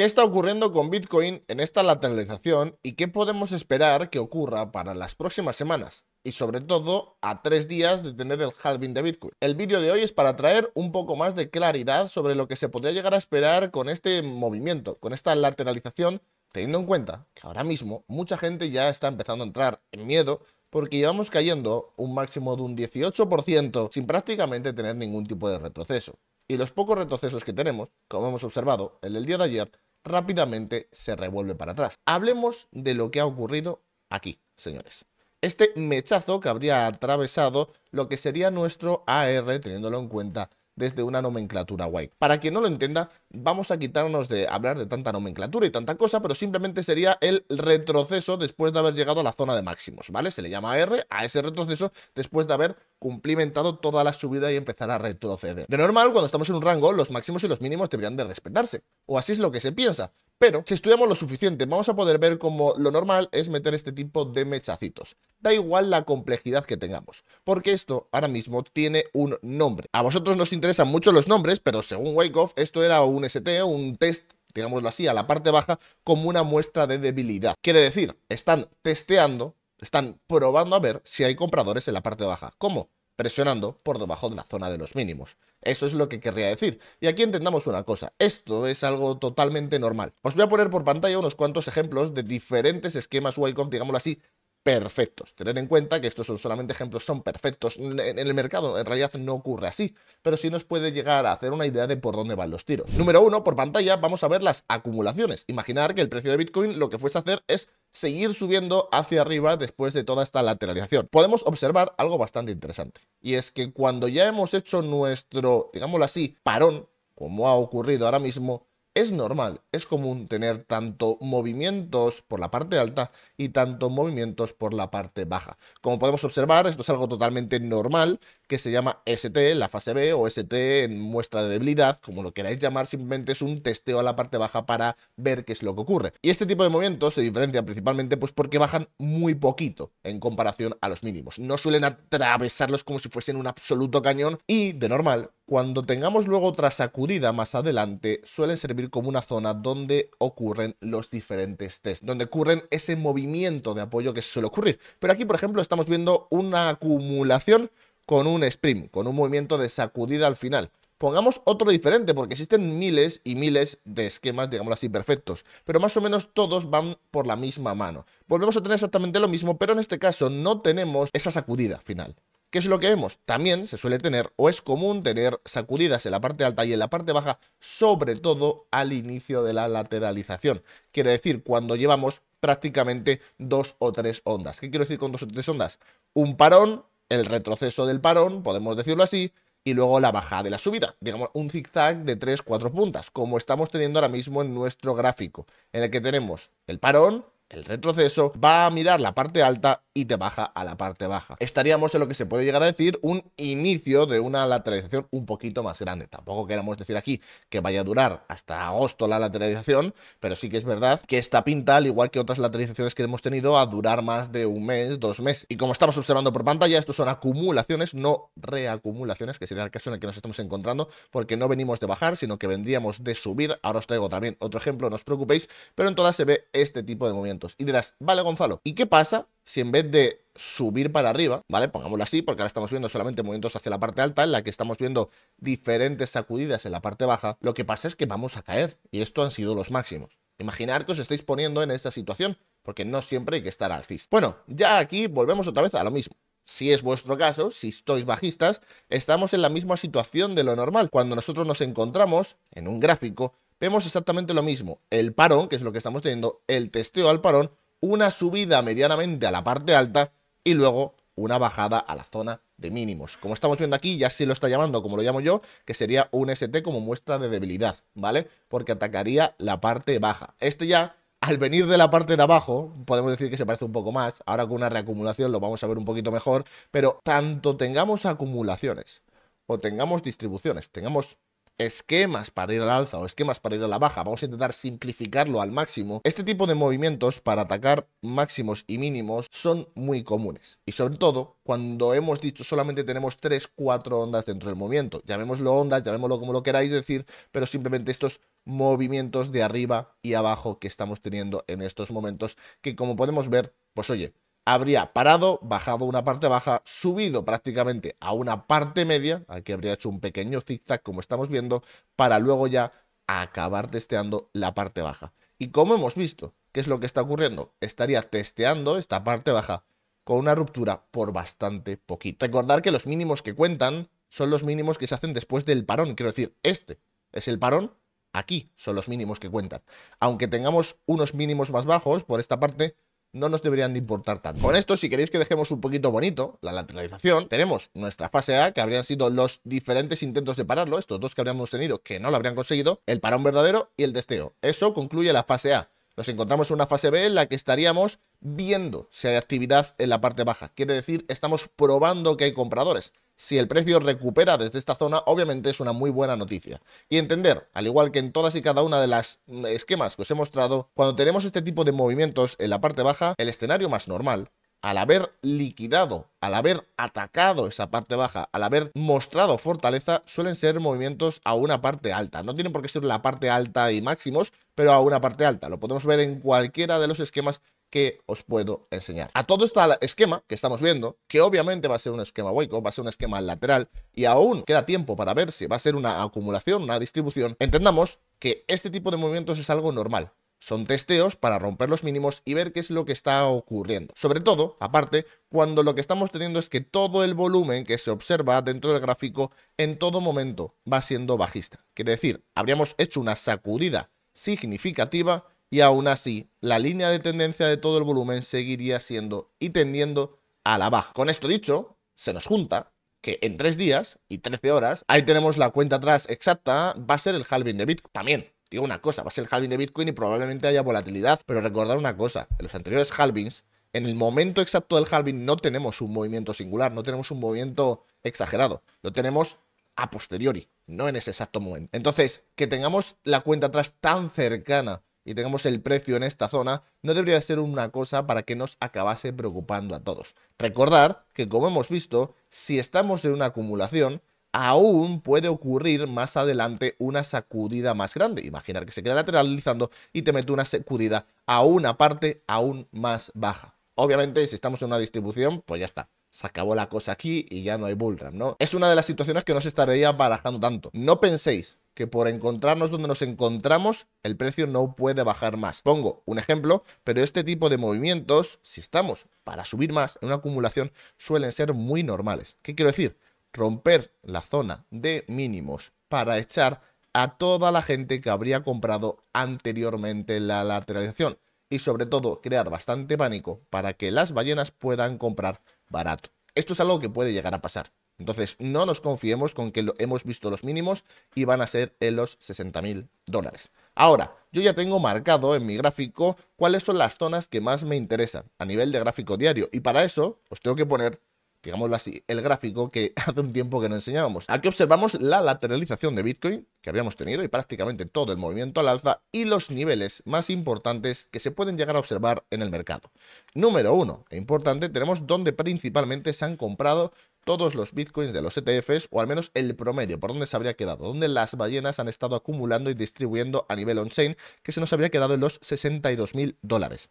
¿Qué está ocurriendo con Bitcoin en esta lateralización y qué podemos esperar que ocurra para las próximas semanas? Y sobre todo a tres días de tener el halving de Bitcoin. El vídeo de hoy es para traer un poco más de claridad sobre lo que se podría llegar a esperar con este movimiento, con esta lateralización, teniendo en cuenta que ahora mismo mucha gente ya está empezando a entrar en miedo porque llevamos cayendo un máximo de un 18% sin prácticamente tener ningún tipo de retroceso. Y los pocos retrocesos que tenemos, como hemos observado, en el día de ayer, rápidamente se revuelve para atrás. Hablemos de lo que ha ocurrido aquí, señores. Este mechazo que habría atravesado lo que sería nuestro AR, teniéndolo en cuenta desde una nomenclatura guay. Para quien no lo entienda, vamos a quitarnos de hablar de tanta nomenclatura y tanta cosa, pero simplemente sería el retroceso después de haber llegado a la zona de máximos, ¿vale? Se le llama R a ese retroceso después de haber cumplimentado toda la subida y empezar a retroceder. De normal, cuando estamos en un rango, los máximos y los mínimos deberían de respetarse, o así es lo que se piensa. Pero si estudiamos lo suficiente, vamos a poder ver cómo lo normal es meter este tipo de mechacitos. Da igual la complejidad que tengamos, porque esto ahora mismo tiene un nombre. A vosotros nos interesan mucho los nombres, pero según Wakeoff, esto era un ST, un test digámoslo así, a la parte baja como una muestra de debilidad. Quiere decir, están testeando están probando a ver si hay compradores en la parte baja. ¿Cómo? presionando por debajo de la zona de los mínimos. Eso es lo que querría decir. Y aquí entendamos una cosa, esto es algo totalmente normal. Os voy a poner por pantalla unos cuantos ejemplos de diferentes esquemas Wyckoff, digámoslo así, perfectos. Tener en cuenta que estos son solamente ejemplos, son perfectos. En el mercado en realidad no ocurre así, pero sí nos puede llegar a hacer una idea de por dónde van los tiros. Número uno, por pantalla vamos a ver las acumulaciones. Imaginar que el precio de Bitcoin lo que fuese a hacer es seguir subiendo hacia arriba después de toda esta lateralización. Podemos observar algo bastante interesante, y es que cuando ya hemos hecho nuestro, digámoslo así, parón, como ha ocurrido ahora mismo, es normal, es común tener tanto movimientos por la parte alta y tanto movimientos por la parte baja. Como podemos observar, esto es algo totalmente normal que se llama ST en la fase B o ST en muestra de debilidad, como lo queráis llamar, simplemente es un testeo a la parte baja para ver qué es lo que ocurre. Y este tipo de movimientos se diferencian principalmente pues porque bajan muy poquito en comparación a los mínimos. No suelen atravesarlos como si fuesen un absoluto cañón y de normal cuando tengamos luego otra sacudida más adelante, suelen servir como una zona donde ocurren los diferentes test, donde ocurren ese movimiento de apoyo que suele ocurrir. Pero aquí, por ejemplo, estamos viendo una acumulación con un sprint, con un movimiento de sacudida al final. Pongamos otro diferente, porque existen miles y miles de esquemas, digámoslo así, perfectos, pero más o menos todos van por la misma mano. Volvemos a tener exactamente lo mismo, pero en este caso no tenemos esa sacudida final. ¿Qué es lo que vemos? También se suele tener o es común tener sacudidas en la parte alta y en la parte baja, sobre todo al inicio de la lateralización. Quiere decir, cuando llevamos prácticamente dos o tres ondas. ¿Qué quiero decir con dos o tres ondas? Un parón, el retroceso del parón, podemos decirlo así, y luego la bajada de la subida. Digamos, un zigzag de 3-4 puntas, como estamos teniendo ahora mismo en nuestro gráfico, en el que tenemos el parón, el retroceso, va a mirar la parte alta y te baja a la parte baja. Estaríamos en lo que se puede llegar a decir un inicio de una lateralización un poquito más grande. Tampoco queremos decir aquí que vaya a durar hasta agosto la lateralización, pero sí que es verdad que esta pinta, al igual que otras lateralizaciones que hemos tenido, a durar más de un mes, dos meses. Y como estamos observando por pantalla, estos son acumulaciones, no reacumulaciones, que sería el caso en el que nos estamos encontrando, porque no venimos de bajar, sino que vendríamos de subir. Ahora os traigo también otro ejemplo, no os preocupéis, pero en todas se ve este tipo de movimiento. Y dirás, vale Gonzalo, ¿y qué pasa si en vez de subir para arriba, ¿vale? Pongámoslo así, porque ahora estamos viendo solamente movimientos hacia la parte alta, en la que estamos viendo diferentes sacudidas en la parte baja, lo que pasa es que vamos a caer, y esto han sido los máximos. Imaginar que os estáis poniendo en esa situación, porque no siempre hay que estar alcista. Bueno, ya aquí volvemos otra vez a lo mismo. Si es vuestro caso, si sois bajistas, estamos en la misma situación de lo normal. Cuando nosotros nos encontramos en un gráfico vemos exactamente lo mismo. El parón, que es lo que estamos teniendo, el testeo al parón, una subida medianamente a la parte alta y luego una bajada a la zona de mínimos. Como estamos viendo aquí, ya se lo está llamando, como lo llamo yo, que sería un ST como muestra de debilidad, ¿vale? Porque atacaría la parte baja. Este ya, al venir de la parte de abajo, podemos decir que se parece un poco más. Ahora con una reacumulación lo vamos a ver un poquito mejor, pero tanto tengamos acumulaciones o tengamos distribuciones, tengamos esquemas para ir al alza o esquemas para ir a la baja, vamos a intentar simplificarlo al máximo, este tipo de movimientos para atacar máximos y mínimos son muy comunes. Y sobre todo, cuando hemos dicho solamente tenemos 3, 4 ondas dentro del movimiento. Llamémoslo ondas, llamémoslo como lo queráis decir, pero simplemente estos movimientos de arriba y abajo que estamos teniendo en estos momentos, que como podemos ver, pues oye, habría parado, bajado una parte baja, subido prácticamente a una parte media, aquí habría hecho un pequeño zigzag como estamos viendo, para luego ya acabar testeando la parte baja. Y como hemos visto, ¿qué es lo que está ocurriendo? Estaría testeando esta parte baja con una ruptura por bastante poquito. Recordar que los mínimos que cuentan son los mínimos que se hacen después del parón, quiero decir, este es el parón, aquí son los mínimos que cuentan. Aunque tengamos unos mínimos más bajos por esta parte, no nos deberían de importar tanto. Con esto, si queréis que dejemos un poquito bonito la lateralización, tenemos nuestra fase A, que habrían sido los diferentes intentos de pararlo, estos dos que habríamos tenido que no lo habrían conseguido, el parón verdadero y el testeo. Eso concluye la fase A nos encontramos en una fase B en la que estaríamos viendo si hay actividad en la parte baja. Quiere decir, estamos probando que hay compradores. Si el precio recupera desde esta zona, obviamente es una muy buena noticia. Y entender, al igual que en todas y cada una de las mm, esquemas que os he mostrado, cuando tenemos este tipo de movimientos en la parte baja, el escenario más normal al haber liquidado, al haber atacado esa parte baja, al haber mostrado fortaleza, suelen ser movimientos a una parte alta. No tienen por qué ser la parte alta y máximos, pero a una parte alta. Lo podemos ver en cualquiera de los esquemas que os puedo enseñar. A todo este esquema que estamos viendo, que obviamente va a ser un esquema hueco, va a ser un esquema lateral, y aún queda tiempo para ver si va a ser una acumulación, una distribución, entendamos que este tipo de movimientos es algo normal. Son testeos para romper los mínimos y ver qué es lo que está ocurriendo. Sobre todo, aparte, cuando lo que estamos teniendo es que todo el volumen que se observa dentro del gráfico en todo momento va siendo bajista. Quiere decir, habríamos hecho una sacudida significativa y aún así la línea de tendencia de todo el volumen seguiría siendo y tendiendo a la baja. Con esto dicho, se nos junta que en 3 días y 13 horas, ahí tenemos la cuenta atrás exacta, va a ser el halving de Bitcoin. También digo una cosa, va a ser el halving de Bitcoin y probablemente haya volatilidad, pero recordar una cosa, en los anteriores halvings, en el momento exacto del halving no tenemos un movimiento singular, no tenemos un movimiento exagerado, lo tenemos a posteriori, no en ese exacto momento. Entonces, que tengamos la cuenta atrás tan cercana y tengamos el precio en esta zona, no debería ser una cosa para que nos acabase preocupando a todos. Recordar que, como hemos visto, si estamos en una acumulación, aún puede ocurrir más adelante una sacudida más grande. Imaginar que se queda lateralizando y te mete una sacudida a una parte aún más baja. Obviamente, si estamos en una distribución, pues ya está. Se acabó la cosa aquí y ya no hay bullram, ¿no? Es una de las situaciones que no se estaría barajando tanto. No penséis que por encontrarnos donde nos encontramos, el precio no puede bajar más. Pongo un ejemplo, pero este tipo de movimientos, si estamos para subir más en una acumulación, suelen ser muy normales. ¿Qué quiero decir? romper la zona de mínimos para echar a toda la gente que habría comprado anteriormente la lateralización y sobre todo crear bastante pánico para que las ballenas puedan comprar barato. Esto es algo que puede llegar a pasar. Entonces no nos confiemos con que lo, hemos visto los mínimos y van a ser en los mil dólares. Ahora, yo ya tengo marcado en mi gráfico cuáles son las zonas que más me interesan a nivel de gráfico diario y para eso os tengo que poner digámoslo así, el gráfico que hace un tiempo que no enseñábamos. Aquí observamos la lateralización de Bitcoin que habíamos tenido y prácticamente todo el movimiento al alza y los niveles más importantes que se pueden llegar a observar en el mercado. Número uno, e importante, tenemos donde principalmente se han comprado todos los bitcoins de los ETFs, o al menos el promedio, por donde se habría quedado, donde las ballenas han estado acumulando y distribuyendo a nivel on-chain, que se nos habría quedado en los 62.000 dólares.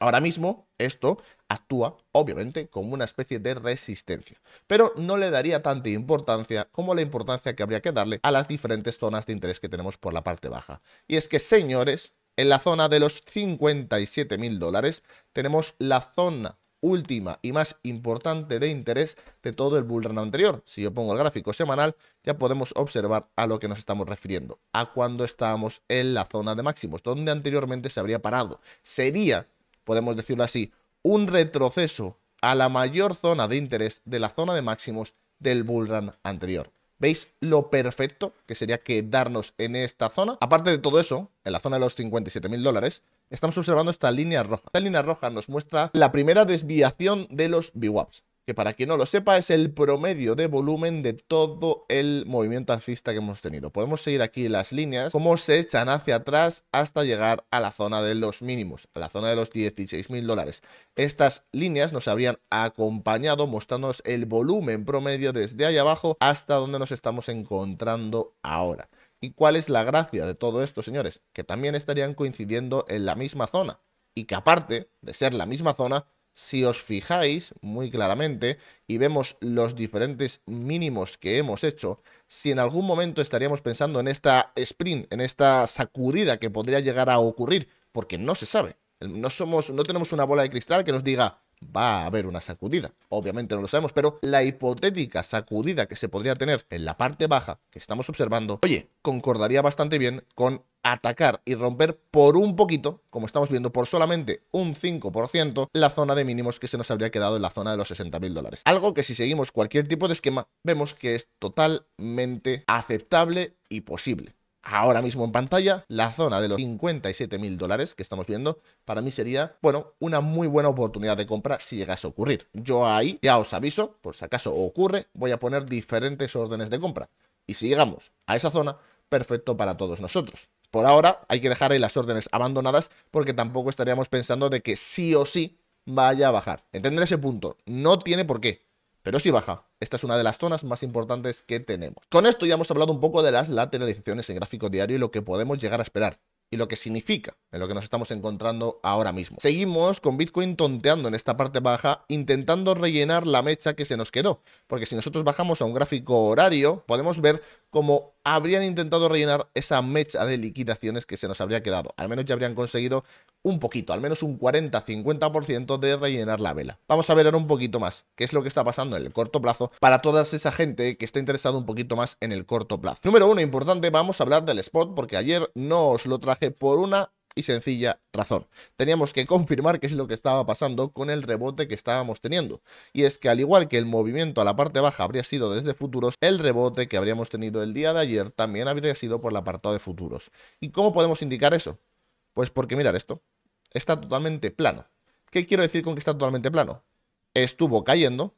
Ahora mismo esto actúa, obviamente, como una especie de resistencia, pero no le daría tanta importancia como la importancia que habría que darle a las diferentes zonas de interés que tenemos por la parte baja. Y es que, señores, en la zona de los 57 mil dólares tenemos la zona última y más importante de interés de todo el bull anterior. Si yo pongo el gráfico semanal, ya podemos observar a lo que nos estamos refiriendo, a cuando estábamos en la zona de máximos, donde anteriormente se habría parado. Sería podemos decirlo así, un retroceso a la mayor zona de interés de la zona de máximos del bullrun anterior. ¿Veis lo perfecto que sería quedarnos en esta zona? Aparte de todo eso, en la zona de los 57 mil dólares, estamos observando esta línea roja. Esta línea roja nos muestra la primera desviación de los BWAPs que para quien no lo sepa es el promedio de volumen de todo el movimiento alcista que hemos tenido. Podemos seguir aquí las líneas, cómo se echan hacia atrás hasta llegar a la zona de los mínimos, a la zona de los 16.000 dólares. Estas líneas nos habrían acompañado mostrándonos el volumen promedio desde ahí abajo hasta donde nos estamos encontrando ahora. ¿Y cuál es la gracia de todo esto, señores? Que también estarían coincidiendo en la misma zona. Y que aparte de ser la misma zona, si os fijáis muy claramente y vemos los diferentes mínimos que hemos hecho, si en algún momento estaríamos pensando en esta sprint, en esta sacudida que podría llegar a ocurrir, porque no se sabe. No somos, no tenemos una bola de cristal que nos diga va a haber una sacudida. Obviamente no lo sabemos, pero la hipotética sacudida que se podría tener en la parte baja que estamos observando, oye, concordaría bastante bien con atacar y romper por un poquito, como estamos viendo, por solamente un 5%, la zona de mínimos que se nos habría quedado en la zona de los 60.000 dólares. Algo que si seguimos cualquier tipo de esquema, vemos que es totalmente aceptable y posible ahora mismo en pantalla, la zona de los 57 mil dólares que estamos viendo, para mí sería, bueno, una muy buena oportunidad de compra si llegase a ocurrir. Yo ahí ya os aviso, por si acaso ocurre, voy a poner diferentes órdenes de compra. Y si llegamos a esa zona, perfecto para todos nosotros. Por ahora hay que dejar ahí las órdenes abandonadas porque tampoco estaríamos pensando de que sí o sí vaya a bajar. Entender ese punto, no tiene por qué, pero sí baja, esta es una de las zonas más importantes que tenemos. Con esto ya hemos hablado un poco de las lateralizaciones en gráfico diario y lo que podemos llegar a esperar y lo que significa en lo que nos estamos encontrando ahora mismo. Seguimos con Bitcoin tonteando en esta parte baja, intentando rellenar la mecha que se nos quedó, porque si nosotros bajamos a un gráfico horario, podemos ver cómo habrían intentado rellenar esa mecha de liquidaciones que se nos habría quedado. Al menos ya habrían conseguido un poquito, al menos un 40-50% de rellenar la vela. Vamos a ver ahora un poquito más qué es lo que está pasando en el corto plazo para toda esa gente que está interesado un poquito más en el corto plazo. Número uno, importante, vamos a hablar del spot porque ayer no os lo traje por una y sencilla razón. Teníamos que confirmar qué es lo que estaba pasando con el rebote que estábamos teniendo. Y es que al igual que el movimiento a la parte baja habría sido desde futuros, el rebote que habríamos tenido el día de ayer también habría sido por el apartado de futuros. ¿Y cómo podemos indicar eso? Pues porque mirad esto, está totalmente plano. ¿Qué quiero decir con que está totalmente plano? Estuvo cayendo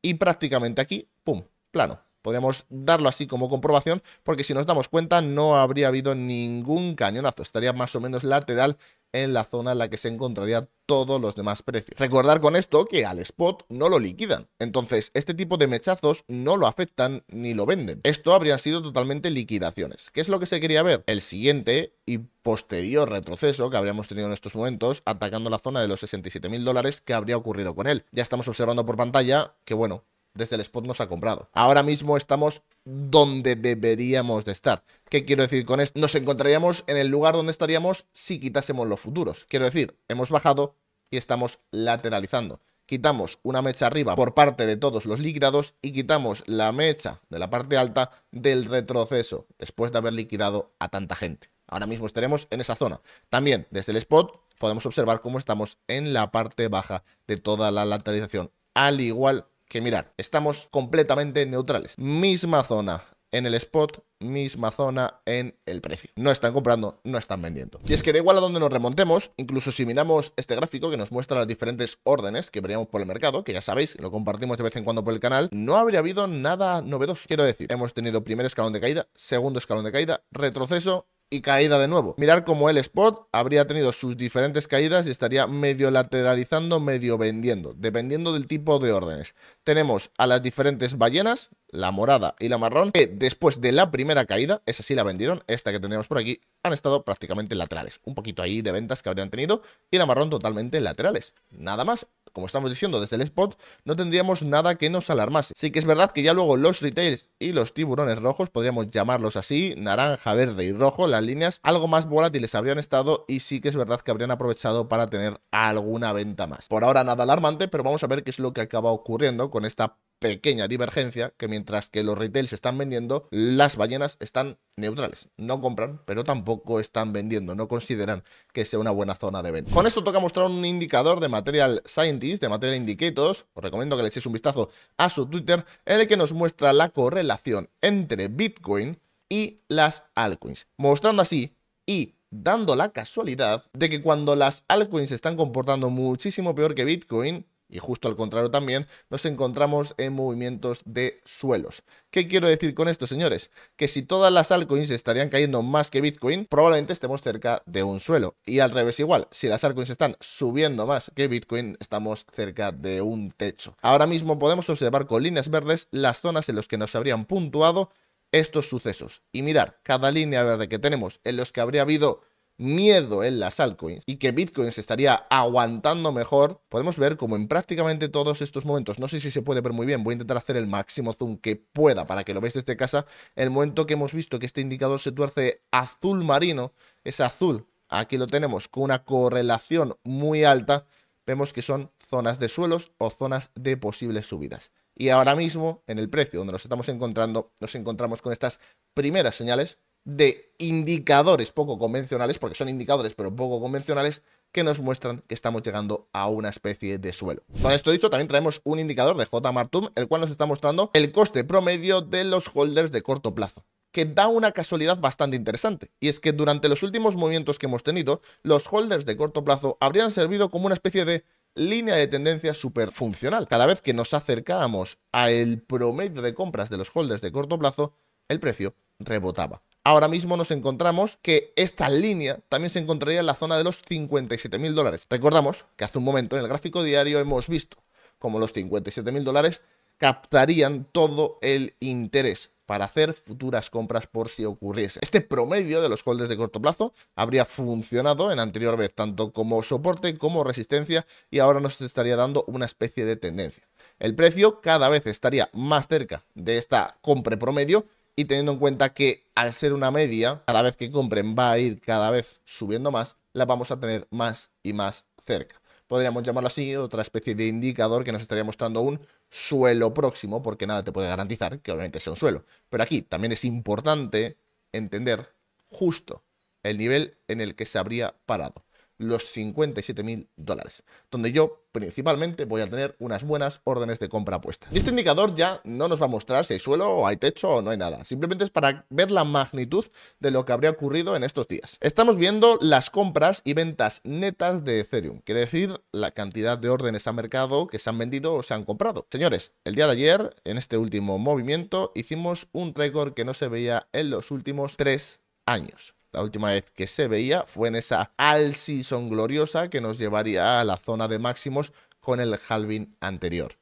y prácticamente aquí, ¡pum!, plano. Podríamos darlo así como comprobación, porque si nos damos cuenta no habría habido ningún cañonazo. Estaría más o menos lateral en la zona en la que se encontraría todos los demás precios. Recordar con esto que al spot no lo liquidan, entonces este tipo de mechazos no lo afectan ni lo venden. Esto habrían sido totalmente liquidaciones. ¿Qué es lo que se quería ver? El siguiente y posterior retroceso que habríamos tenido en estos momentos, atacando la zona de los 67.000 dólares que habría ocurrido con él. Ya estamos observando por pantalla que, bueno, desde el spot nos ha comprado. Ahora mismo estamos donde deberíamos de estar. ¿Qué quiero decir con esto? Nos encontraríamos en el lugar donde estaríamos si quitásemos los futuros. Quiero decir, hemos bajado y estamos lateralizando. Quitamos una mecha arriba por parte de todos los liquidados y quitamos la mecha de la parte alta del retroceso después de haber liquidado a tanta gente. Ahora mismo estaremos en esa zona. También desde el spot podemos observar cómo estamos en la parte baja de toda la lateralización, al igual que mirar. Estamos completamente neutrales. Misma zona en el spot, misma zona en el precio. No están comprando, no están vendiendo. Y es que da igual a donde nos remontemos, incluso si miramos este gráfico que nos muestra las diferentes órdenes que veríamos por el mercado, que ya sabéis, lo compartimos de vez en cuando por el canal, no habría habido nada novedoso. Quiero decir, hemos tenido primer escalón de caída, segundo escalón de caída, retroceso y caída de nuevo. Mirar cómo el spot habría tenido sus diferentes caídas y estaría medio lateralizando, medio vendiendo, dependiendo del tipo de órdenes. Tenemos a las diferentes ballenas, la morada y la marrón, que después de la primera caída, esa sí la vendieron, esta que tenemos por aquí, han estado prácticamente laterales. Un poquito ahí de ventas que habrían tenido y la marrón totalmente laterales. Nada más, como estamos diciendo desde el spot, no tendríamos nada que nos alarmase. Sí que es verdad que ya luego los retails y los tiburones rojos, podríamos llamarlos así, naranja, verde y rojo, las líneas algo más volátiles habrían estado y sí que es verdad que habrían aprovechado para tener alguna venta más. Por ahora nada alarmante, pero vamos a ver qué es lo que acaba ocurriendo con esta pequeña divergencia que mientras que los retails están vendiendo, las ballenas están neutrales. No compran, pero tampoco están vendiendo, no consideran que sea una buena zona de venta. Con esto toca mostrar un indicador de Material Scientist, de Material Indicators, os recomiendo que le echéis un vistazo a su Twitter, en el que nos muestra la correlación entre Bitcoin y las altcoins, mostrando así y dando la casualidad de que cuando las altcoins se están comportando muchísimo peor que Bitcoin, y justo al contrario también, nos encontramos en movimientos de suelos. ¿Qué quiero decir con esto, señores? Que si todas las altcoins estarían cayendo más que Bitcoin, probablemente estemos cerca de un suelo. Y al revés igual, si las altcoins están subiendo más que Bitcoin, estamos cerca de un techo. Ahora mismo podemos observar con líneas verdes las zonas en las que nos habrían puntuado estos sucesos. Y mirar, cada línea verde que tenemos en los que habría habido miedo en las altcoins y que Bitcoin se estaría aguantando mejor, podemos ver como en prácticamente todos estos momentos, no sé si se puede ver muy bien, voy a intentar hacer el máximo zoom que pueda para que lo veáis desde casa, el momento que hemos visto que este indicador se tuerce azul marino, es azul, aquí lo tenemos, con una correlación muy alta, vemos que son zonas de suelos o zonas de posibles subidas. Y ahora mismo, en el precio donde nos estamos encontrando, nos encontramos con estas primeras señales de indicadores poco convencionales, porque son indicadores pero poco convencionales, que nos muestran que estamos llegando a una especie de suelo. Con esto dicho, también traemos un indicador de J. Martum, el cual nos está mostrando el coste promedio de los holders de corto plazo que da una casualidad bastante interesante, y es que durante los últimos movimientos que hemos tenido, los holders de corto plazo habrían servido como una especie de línea de tendencia súper funcional. Cada vez que nos acercábamos al promedio de compras de los holders de corto plazo, el precio rebotaba ahora mismo nos encontramos que esta línea también se encontraría en la zona de los 57.000 dólares. Recordamos que hace un momento en el gráfico diario hemos visto como los 57.000 dólares captarían todo el interés para hacer futuras compras por si ocurriese. Este promedio de los holders de corto plazo habría funcionado en anterior vez tanto como soporte como resistencia y ahora nos estaría dando una especie de tendencia. El precio cada vez estaría más cerca de esta compra promedio y teniendo en cuenta que al ser una media, cada vez que compren va a ir cada vez subiendo más, la vamos a tener más y más cerca. Podríamos llamarlo así, otra especie de indicador que nos estaría mostrando un suelo próximo, porque nada te puede garantizar que obviamente sea un suelo. Pero aquí también es importante entender justo el nivel en el que se habría parado los 57.000 dólares, donde yo principalmente voy a tener unas buenas órdenes de compra puestas. Y este indicador ya no nos va a mostrar si hay suelo o hay techo o no hay nada, simplemente es para ver la magnitud de lo que habría ocurrido en estos días. Estamos viendo las compras y ventas netas de Ethereum, quiere decir la cantidad de órdenes a mercado que se han vendido o se han comprado. Señores, el día de ayer, en este último movimiento, hicimos un récord que no se veía en los últimos tres años. La última vez que se veía fue en esa all season gloriosa que nos llevaría a la zona de máximos con el halving anterior.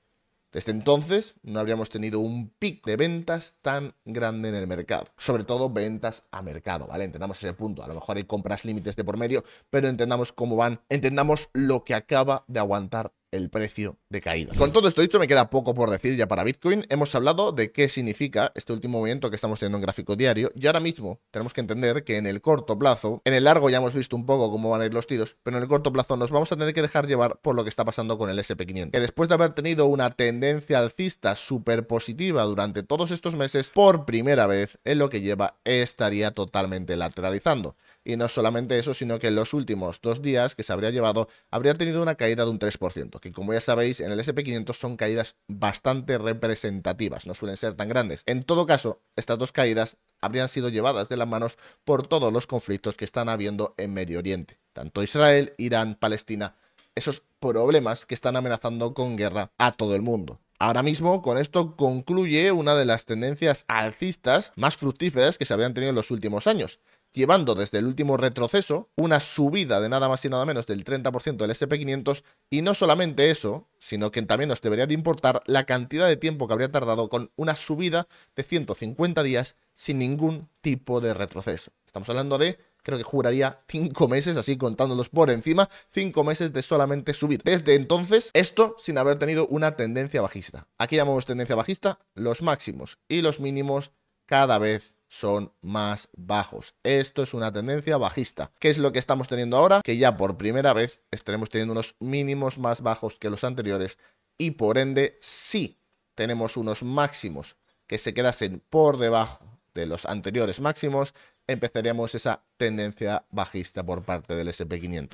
Desde entonces no habríamos tenido un pic de ventas tan grande en el mercado. Sobre todo ventas a mercado, ¿vale? Entendamos ese punto. A lo mejor hay compras límites de por medio, pero entendamos cómo van, entendamos lo que acaba de aguantar el precio de caída. Con todo esto dicho, me queda poco por decir ya para Bitcoin. Hemos hablado de qué significa este último movimiento que estamos teniendo en gráfico diario y ahora mismo tenemos que entender que en el corto plazo, en el largo ya hemos visto un poco cómo van a ir los tiros, pero en el corto plazo nos vamos a tener que dejar llevar por lo que está pasando con el SP500, que después de haber tenido una tendencia alcista súper positiva durante todos estos meses, por primera vez en lo que lleva estaría totalmente lateralizando. Y no solamente eso, sino que en los últimos dos días que se habría llevado, habría tenido una caída de un 3%, que como ya sabéis, en el SP500 son caídas bastante representativas, no suelen ser tan grandes. En todo caso, estas dos caídas habrían sido llevadas de las manos por todos los conflictos que están habiendo en Medio Oriente, tanto Israel, Irán, Palestina, esos problemas que están amenazando con guerra a todo el mundo. Ahora mismo, con esto concluye una de las tendencias alcistas más fructíferas que se habían tenido en los últimos años llevando desde el último retroceso una subida de nada más y nada menos del 30% del SP500 y no solamente eso, sino que también nos debería de importar la cantidad de tiempo que habría tardado con una subida de 150 días sin ningún tipo de retroceso. Estamos hablando de, creo que juraría, 5 meses, así contándolos por encima, 5 meses de solamente subir. Desde entonces, esto sin haber tenido una tendencia bajista. Aquí llamamos tendencia bajista los máximos y los mínimos cada vez son más bajos. Esto es una tendencia bajista. ¿Qué es lo que estamos teniendo ahora? Que ya por primera vez estaremos teniendo unos mínimos más bajos que los anteriores y por ende si tenemos unos máximos que se quedasen por debajo de los anteriores máximos, empezaríamos esa tendencia bajista por parte del SP500.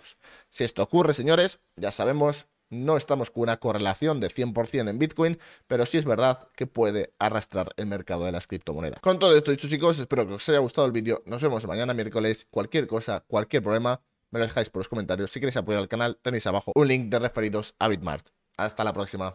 Si esto ocurre, señores, ya sabemos no estamos con una correlación de 100% en Bitcoin, pero sí es verdad que puede arrastrar el mercado de las criptomonedas. Con todo esto dicho, chicos, espero que os haya gustado el vídeo. Nos vemos mañana miércoles. Cualquier cosa, cualquier problema, me lo dejáis por los comentarios. Si queréis apoyar al canal, tenéis abajo un link de referidos a Bitmart. Hasta la próxima.